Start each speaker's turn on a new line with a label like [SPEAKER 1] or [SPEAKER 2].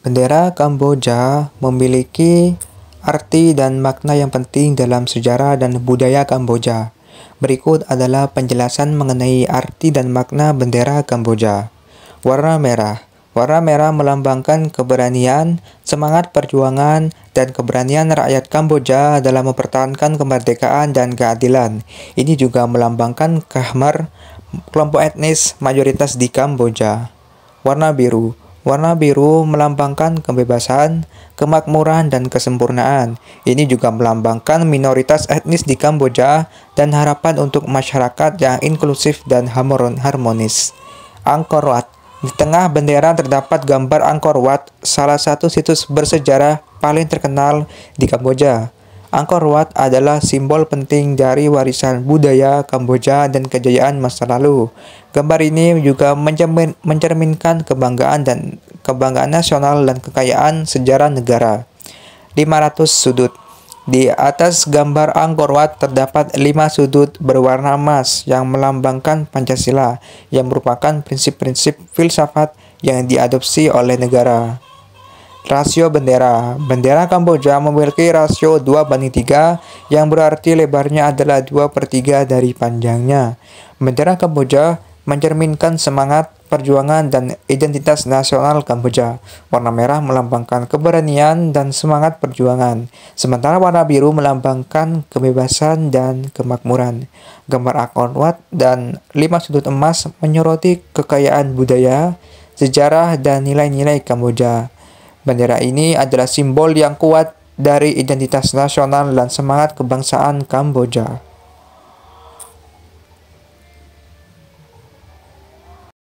[SPEAKER 1] Bendera Kamboja memiliki arti dan makna yang penting dalam sejarah dan budaya Kamboja. Berikut adalah penjelasan mengenai arti dan makna bendera Kamboja. Warna merah Warna merah melambangkan keberanian, semangat perjuangan, dan keberanian rakyat Kamboja dalam mempertahankan kemerdekaan dan keadilan. Ini juga melambangkan kahmar kelompok etnis mayoritas di Kamboja. Warna biru Warna biru melambangkan kebebasan, kemakmuran, dan kesempurnaan. Ini juga melambangkan minoritas etnis di Kamboja dan harapan untuk masyarakat yang inklusif dan harmonis. Angkor Wat Di tengah bendera terdapat gambar Angkor Wat, salah satu situs bersejarah paling terkenal di Kamboja. Angkor Wat adalah simbol penting dari warisan budaya Kamboja dan kejayaan masa lalu. Gambar ini juga mencerminkan kebanggaan dan kebanggaan nasional dan kekayaan sejarah negara. 500 sudut di atas gambar Angkor Wat terdapat lima sudut berwarna emas yang melambangkan Pancasila, yang merupakan prinsip-prinsip filsafat yang diadopsi oleh negara. Rasio bendera Bendera Kamboja memiliki rasio 2 banding 3 yang berarti lebarnya adalah 2 per 3 dari panjangnya. Bendera Kamboja mencerminkan semangat, perjuangan, dan identitas nasional Kamboja. Warna merah melambangkan keberanian dan semangat perjuangan, sementara warna biru melambangkan kebebasan dan kemakmuran. Gambar akon wat dan lima sudut emas menyoroti kekayaan budaya, sejarah, dan nilai-nilai Kamboja. Bendera ini adalah simbol yang kuat dari identitas nasional dan semangat kebangsaan Kamboja.